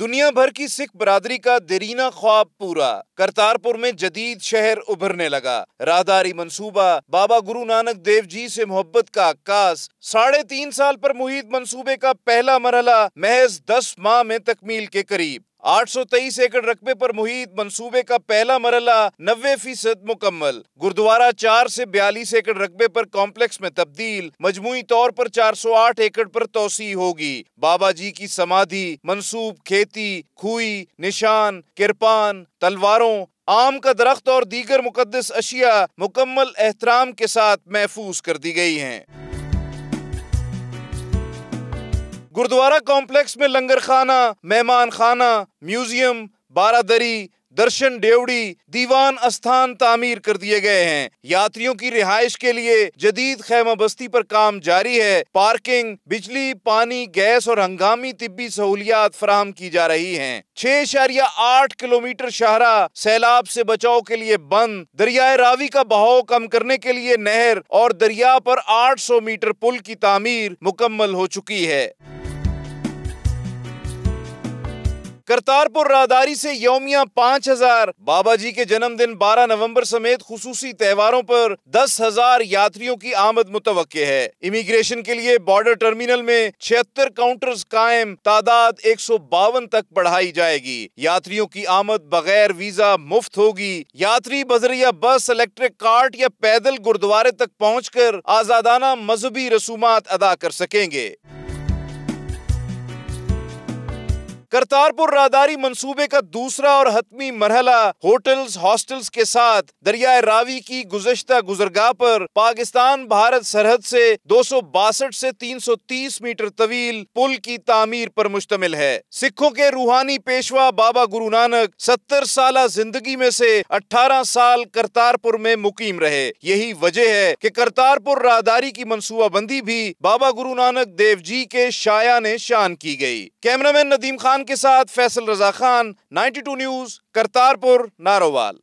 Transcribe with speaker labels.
Speaker 1: दुनिया भर की सिख बरादरी का देरीना ख्वाब पूरा करतारपुर में जदीद शहर उभरने लगा राहदारी मंसूबा बाबा गुरु नानक देव जी से मोहब्बत का आकाश साढ़े तीन साल पर मुहित मंसूबे का पहला मरहला महज दस माह में तकमील के करीब 823 एकड़ रकबे पर मुहित मंसूबे का पहला मरला 90 फीसद मुकम्मल गुरुद्वारा चार से बयालीस एकड़ रकबे पर कॉम्प्लेक्स में तब्दील मजमुई तौर पर 408 एकड़ पर तोसी होगी बाबा जी की समाधि मंसूब खेती खुई निशान किरपान तलवारों आम का दरख्त और दीगर मुकदस अशिया मुकम्मल एहतराम के साथ महफूज कर दी गई हैं गुरुद्वारा कॉम्प्लेक्स में लंगर खाना मेहमान खाना म्यूजियम बारादरी दर्शन डेवड़ी दीवान स्थान तामीर कर दिए गए हैं यात्रियों की रिहाइश के लिए जदीद खैमा बस्ती पर काम जारी है पार्किंग बिजली पानी गैस और हंगामी तिब्बी सहूलियात फराहम की जा रही हैं। छह इशारिया आठ किलोमीटर शहरा सैलाब से बचाव के लिए बंद दरियाए रावी का बहाव कम करने के लिए नहर और दरिया पर आठ सौ मीटर पुल की तामीर मुकम्मल हो चुकी है करतारपुर रादारी से योमिया पाँच हजार बाबा जी के जन्मदिन बारह नवम्बर समेत खसूसी त्योहारों पर दस हजार यात्रियों की आमद मुतव है इमिग्रेशन के लिए बॉर्डर टर्मिनल में छिहत्तर काउंटर्स कायम तादाद एक सौ बावन तक बढ़ाई जाएगी यात्रियों की आमद बगैर वीजा मुफ्त होगी यात्री बजरिया बस इलेक्ट्रिक कार्ट या पैदल गुरुद्वारे तक पहुँच कर आजादाना मजहबी रसूमात अदा कर सकेंगे करतारपुर रादारी मंसूबे का दूसरा और हतमी मरहला होटल्स हॉस्टल्स के साथ दरियाए रावी की गुजशत गुजरगाह पर पाकिस्तान भारत सरहद से दो सौ बासठ से तीन सौ तीस मीटर तवील पुल की तामीर पर मुश्तमिल है सिखों के रूहानी पेशवा बाबा गुरु नानक सत्तर साल जिंदगी में से अठारह साल करतारपुर में मुकीम रहे यही वजह है कि करतारपुर रादारी की मनसूबाबंदी भी बाबा गुरु नानक देव जी के शाया ने शान की गई कैमरामैन नदीम खान खान के साथ फैसल रजा खान 92 न्यूज़ करतारपुर नारोवाल